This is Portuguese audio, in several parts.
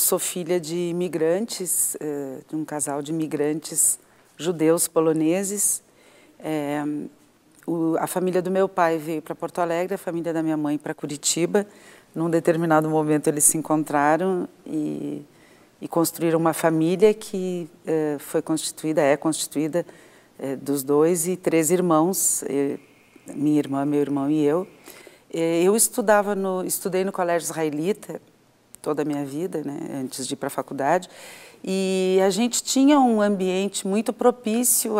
sou filha de imigrantes, eh, de um casal de imigrantes judeus poloneses. É, o, a família do meu pai veio para Porto Alegre, a família da minha mãe para Curitiba. Num determinado momento eles se encontraram e, e construíram uma família que é, foi constituída, é constituída é, dos dois e três irmãos, minha irmã, meu irmão e eu. eu estudava no, estudei no colégio israelita toda a minha vida, né, antes de ir para a faculdade, e a gente tinha um ambiente muito propício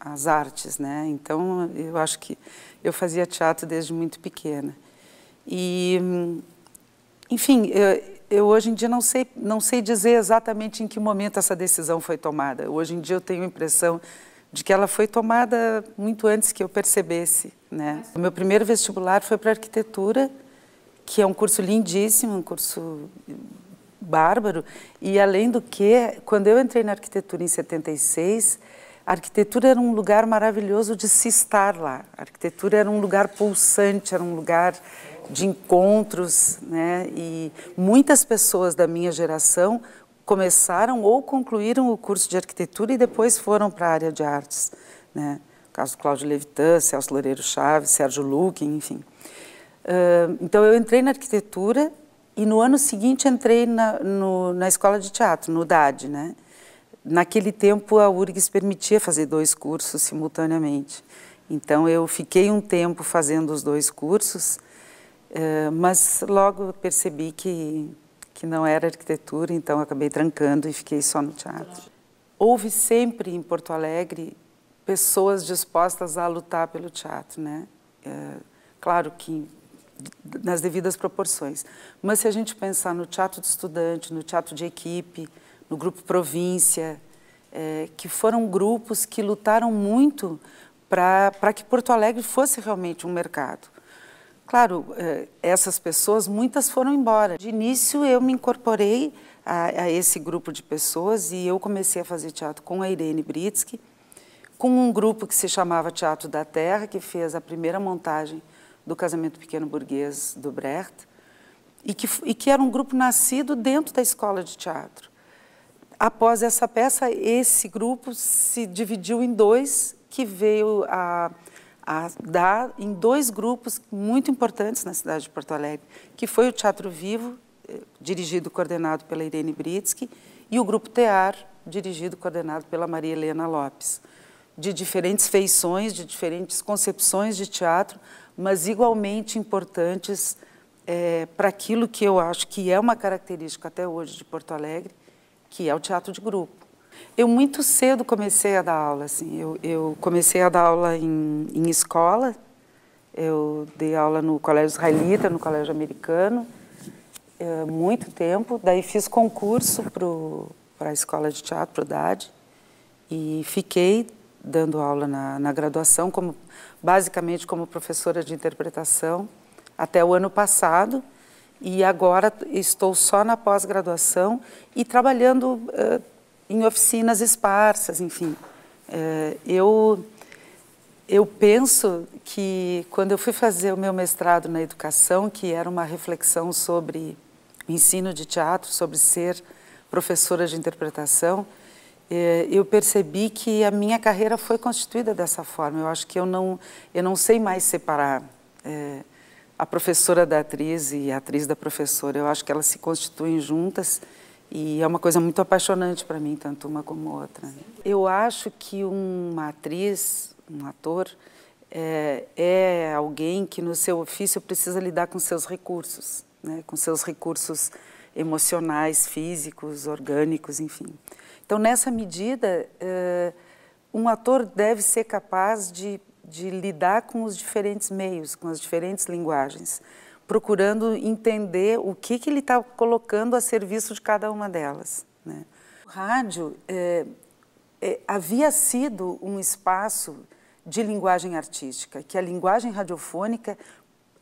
às artes, né? Então, eu acho que eu fazia teatro desde muito pequena. E, enfim, eu, eu, hoje em dia não sei, não sei dizer exatamente em que momento essa decisão foi tomada. Hoje em dia eu tenho a impressão de que ela foi tomada muito antes que eu percebesse, né? O meu primeiro vestibular foi para arquitetura, que é um curso lindíssimo, um curso bárbaro. E além do que, quando eu entrei na arquitetura em 76, a arquitetura era um lugar maravilhoso de se estar lá. A arquitetura era um lugar pulsante, era um lugar de encontros, né? E muitas pessoas da minha geração começaram ou concluíram o curso de arquitetura e depois foram para a área de artes, né? O caso do Cláudio Levitan, Celso Loureiro Chaves, Sérgio Luque, enfim então eu entrei na arquitetura e no ano seguinte entrei na, no, na escola de teatro, no DAD, né? Naquele tempo a URGS permitia fazer dois cursos simultaneamente. Então eu fiquei um tempo fazendo os dois cursos, mas logo percebi que que não era arquitetura, então acabei trancando e fiquei só no teatro. Houve sempre em Porto Alegre pessoas dispostas a lutar pelo teatro, né? claro que nas devidas proporções. Mas se a gente pensar no teatro de estudante, no teatro de equipe, no grupo província, é, que foram grupos que lutaram muito para que Porto Alegre fosse realmente um mercado. Claro, é, essas pessoas, muitas foram embora. De início, eu me incorporei a, a, esse grupo de pessoas e eu comecei a fazer teatro com a Irene Britsky, com um grupo que se chamava Teatro da Terra, que fez a primeira montagem do Casamento Pequeno Burguês do Brecht, e que, e que era um grupo nascido dentro da escola de teatro. Após essa peça, esse grupo se dividiu em dois, que veio a, a dar em dois grupos muito importantes na cidade de Porto Alegre, que foi o Teatro Vivo, eh, dirigido e coordenado pela Irene Britsky, e o Grupo Tear, dirigido e coordenado pela Maria Helena Lopes. De diferentes feições, de diferentes concepções de teatro, mas igualmente importantes é, para aquilo que eu acho que é uma característica até hoje de Porto Alegre, que é o teatro de grupo. Eu muito cedo comecei a dar aula, assim, eu, eu comecei a dar aula em, em escola, eu dei aula no colégio israelita, no colégio americano, é, muito tempo. Daí fiz concurso para a escola de teatro, para o DAD, e fiquei dando aula na, na graduação, como, basicamente como professora de interpretação, até o ano passado. E agora estou só na pós-graduação e trabalhando uh, em oficinas esparsas, enfim. Uh, eu, eu penso que quando eu fui fazer o meu mestrado na educação, que era uma reflexão sobre ensino de teatro, sobre ser professora de interpretação, é, eu percebi que a minha carreira foi constituída dessa forma. Eu acho que eu não, eu não sei mais separar é, a professora da atriz e a atriz da professora. Eu acho que elas se constituem juntas e é uma coisa muito apaixonante para mim, tanto uma como outra. Né? Eu acho que uma atriz, um ator, é, é, alguém que no seu ofício precisa lidar com seus recursos, né? com seus recursos emocionais, físicos, orgânicos, enfim. Então, nessa medida, eh, um ator deve ser capaz de, de lidar com os diferentes meios, com as diferentes linguagens, procurando entender o que, que ele está colocando a serviço de cada uma delas. Né? O rádio é, é, havia sido um espaço de linguagem artística, que a linguagem radiofônica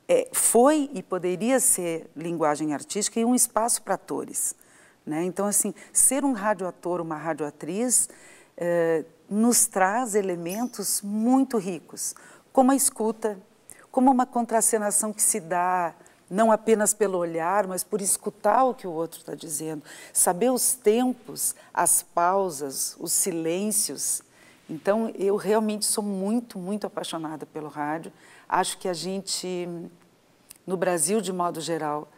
é, foi e poderia ser linguagem artística e um espaço para atores. Né? Então, assim, ser um radioator, uma radioatriz, eh, nos traz elementos muito ricos, como a escuta, como uma contracenação que se dá não apenas pelo olhar, mas por escutar o que o outro está dizendo, saber os tempos, as pausas, os silêncios. Então, eu realmente sou muito, muito apaixonada pelo rádio. Acho que a gente, no Brasil de modo geral,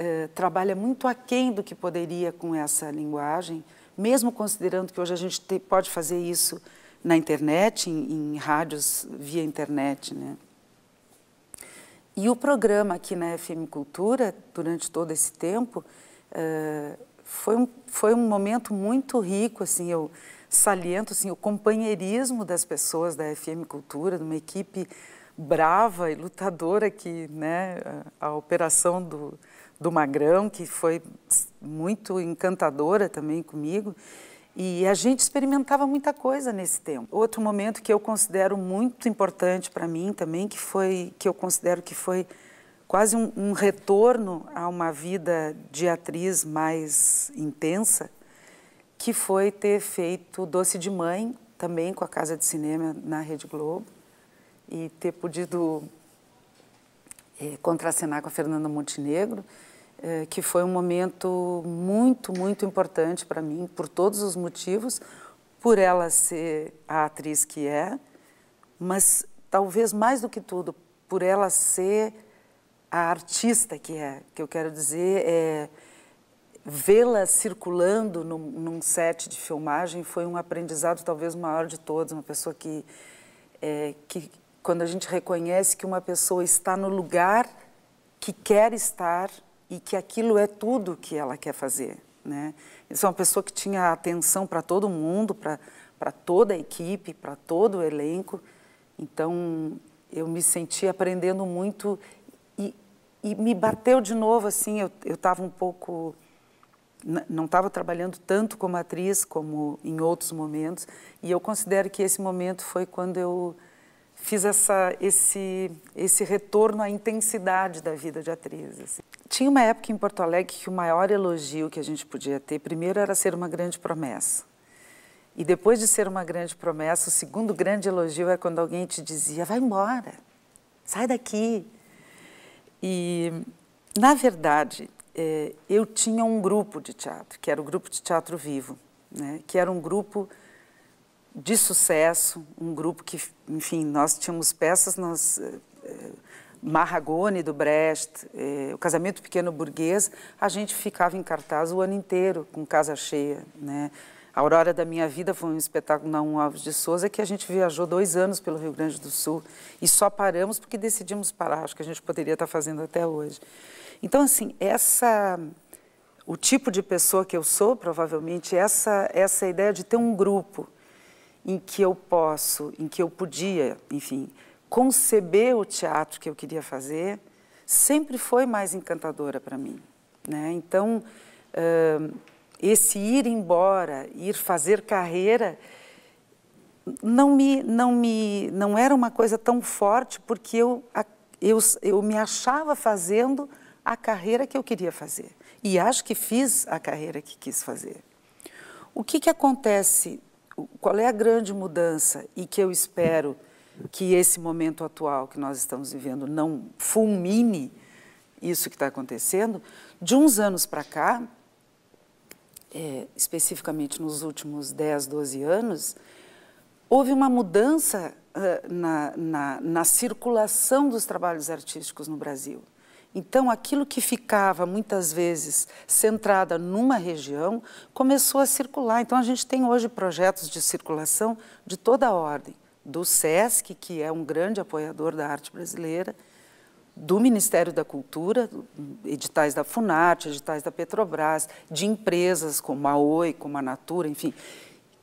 eh, trabalha muito aquém do que poderia com essa linguagem, mesmo considerando que hoje a gente te, pode fazer isso na internet, em, em rádios via internet, né? E o programa aqui na FM Cultura, durante todo esse tempo, eh, foi, um, foi um momento muito rico, assim, eu saliento assim, o companheirismo das pessoas da FM Cultura, de uma equipe brava e lutadora que né, a, a operação do, do Magrão, que foi muito encantadora também comigo. E a gente experimentava muita coisa nesse tempo. Outro momento que eu considero muito importante para mim também, que foi que eu considero que foi quase um, um, retorno a uma vida de atriz mais intensa, que foi ter feito Doce de Mãe também com a Casa de Cinema na Rede Globo e ter podido é, contracenar com a Fernanda Montenegro. É, que foi um momento muito, muito importante para mim, por todos os motivos, por ela ser a atriz que é, mas talvez mais do que tudo, por ela ser a artista que é, que eu quero dizer, é, vê-la circulando num, num, set de filmagem foi um aprendizado talvez maior de todos, uma pessoa que, é, que quando a gente reconhece que uma pessoa está no lugar que quer estar, e que aquilo é tudo que ela quer fazer. Né? Isso é uma pessoa que tinha atenção para todo mundo, para toda a equipe, para todo o elenco. Então, eu me senti aprendendo muito e, e me bateu de novo, assim, eu estava um pouco... Não estava trabalhando tanto como atriz como em outros momentos. E eu considero que esse momento foi quando eu fiz essa, esse, esse retorno à intensidade da vida de atriz. Assim. Tinha uma época em Porto Alegre que o maior elogio que a gente podia ter, primeiro, era ser uma grande promessa. E depois de ser uma grande promessa, o segundo grande elogio é quando alguém te dizia: vai embora, sai daqui. E, na verdade, é, eu tinha um grupo de teatro, que era o Grupo de Teatro Vivo, né? que era um grupo de sucesso, um grupo que, enfim, nós tínhamos peças, nós, eh, eh Marragone do Brest eh, o Casamento Pequeno Burguês, a gente ficava em cartaz o ano inteiro, com casa cheia, né? A Aurora da Minha Vida foi um espetáculo na Um Alves de Souza que a gente viajou dois anos pelo Rio Grande do Sul e só paramos porque decidimos parar, acho que a gente poderia estar fazendo até hoje. Então, assim, essa o tipo de pessoa que eu sou, provavelmente, essa, essa ideia de ter um grupo em que eu posso, em que eu podia, enfim, conceber o teatro que eu queria fazer, sempre foi mais encantadora para mim. Né? Então, uh, esse ir embora, ir fazer carreira, não me, não me, não era uma coisa tão forte porque eu, eu, eu me achava fazendo a carreira que eu queria fazer e acho que fiz a carreira que quis fazer. O que que acontece qual é a grande mudança e que eu espero que esse momento atual que nós estamos vivendo não fulmine isso que está acontecendo, de uns anos para cá, é, especificamente nos últimos 10, 12 anos, houve uma mudança uh, na, na, na circulação dos trabalhos artísticos no Brasil. Então, aquilo que ficava muitas vezes centrada numa região começou a circular. Então, a gente tem hoje projetos de circulação de toda a ordem, do SESC, que é um grande apoiador da arte brasileira, do Ministério da Cultura, editais da Funarte, editais da Petrobras, de empresas como a Oi, como a Natura, enfim,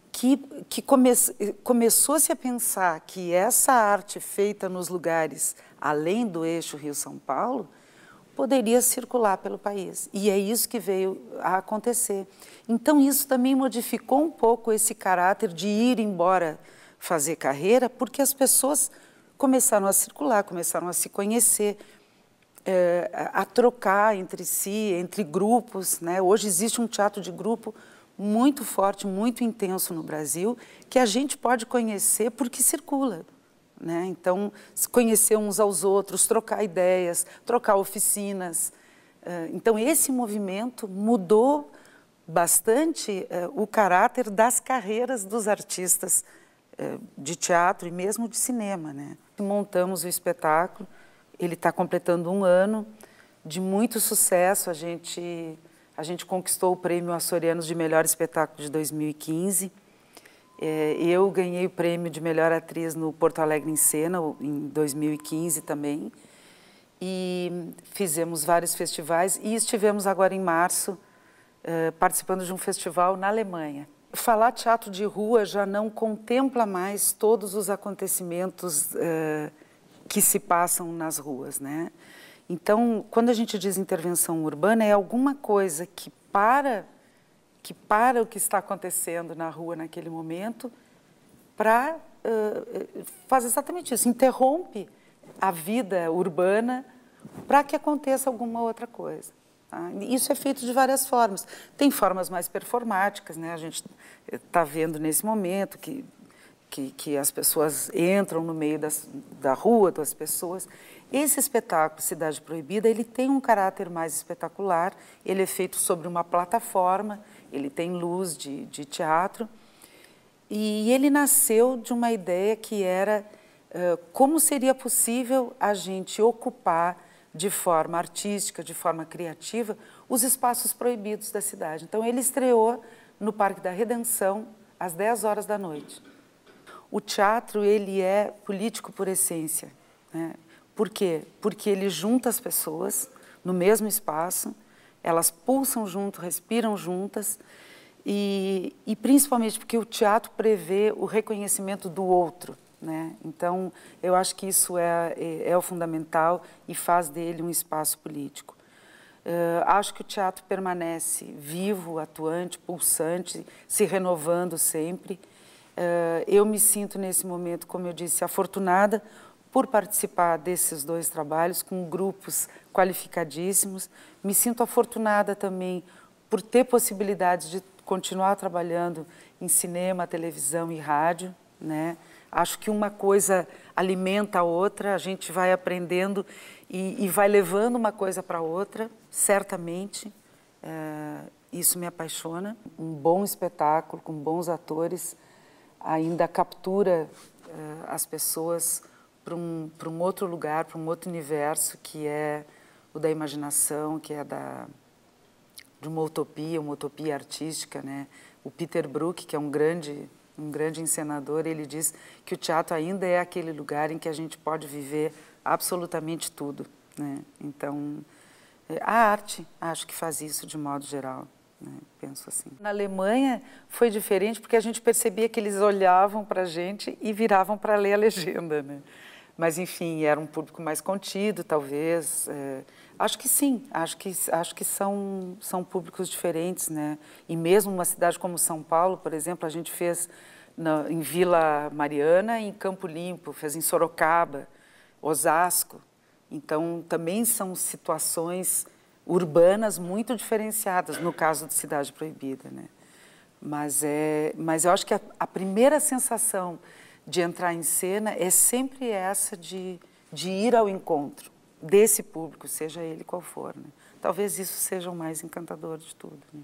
que, que come, começou-se a pensar que essa arte feita nos lugares além do eixo Rio-São Paulo poderia circular pelo país. E é isso que veio a acontecer. Então, isso também modificou um pouco esse caráter de ir embora fazer carreira, porque as pessoas começaram a circular, começaram a se conhecer, é, a trocar entre si, entre grupos. Né? Hoje existe um teatro de grupo muito forte, muito intenso no Brasil, que a gente pode conhecer porque circula. Né? Então, conhecer uns aos outros, trocar ideias, trocar oficinas. Eh, então, esse movimento mudou bastante eh, o caráter das carreiras dos artistas eh, de teatro e mesmo de cinema. Né? Montamos o espetáculo, ele está completando um ano de muito sucesso. A gente, a gente conquistou o prêmio Açorianos de Melhor Espetáculo de 2015. É, eu ganhei o prêmio de melhor atriz no Porto Alegre em Cena, em 2015 também. E fizemos vários festivais e estivemos agora em março é, participando de um festival na Alemanha. Falar teatro de rua já não contempla mais todos os acontecimentos é, que se passam nas ruas, né? Então, quando a gente diz intervenção urbana, é alguma coisa que para que para o que está acontecendo na rua naquele momento para uh, faz exatamente isso, interrompe a vida urbana para que aconteça alguma outra coisa. Tá? Isso é feito de várias formas. Tem formas mais performáticas, né? A gente está vendo nesse momento que, que, que as pessoas entram no meio das, da rua das pessoas esse espetáculo, Cidade Proibida, ele tem um caráter mais espetacular, ele é feito sobre uma plataforma, ele tem luz de, de teatro, e ele nasceu de uma ideia que era uh, como seria possível a gente ocupar de forma artística, de forma criativa, os espaços proibidos da cidade. Então, ele estreou no Parque da Redenção, às 10 horas da noite. O teatro, ele é político por essência. Né? Por quê? Porque ele junta as pessoas no mesmo espaço, elas pulsam junto, respiram juntas, e, e principalmente porque o teatro prevê o reconhecimento do outro. Né? Então, eu acho que isso é, é, é o fundamental e faz dele um espaço político. Uh, acho que o teatro permanece vivo, atuante, pulsante, se renovando sempre. Uh, eu me sinto nesse momento, como eu disse, afortunada por participar desses dois trabalhos com grupos qualificadíssimos. Me sinto afortunada também por ter possibilidade de continuar trabalhando em cinema, televisão e rádio, né? Acho que uma coisa alimenta a outra, a gente vai aprendendo e, e vai levando uma coisa para outra, certamente. É, isso me apaixona. Um bom espetáculo, com bons atores, ainda captura é, as pessoas para um, um outro lugar, para um outro universo que é o da imaginação, que é da de uma utopia, uma utopia artística, né? O Peter Brook, que é um grande um grande encenador, ele diz que o teatro ainda é aquele lugar em que a gente pode viver absolutamente tudo, né? Então, é, a arte acho que faz isso de modo geral, né? penso assim. Na Alemanha foi diferente porque a gente percebia que eles olhavam para a gente e viravam para ler a legenda, né? Mas, enfim, era um público mais contido, talvez. É, acho que sim, acho que, acho que são, são públicos diferentes, né? E mesmo uma cidade como São Paulo, por exemplo, a gente fez na, em Vila Mariana em Campo Limpo, fez em Sorocaba, Osasco. Então, também são situações urbanas muito diferenciadas, no caso de Cidade Proibida, né? Mas, é, mas eu acho que a, a primeira sensação de entrar em cena é sempre essa de, de ir ao encontro desse público, seja ele qual for. Né? Talvez isso seja o mais encantador de tudo. Né?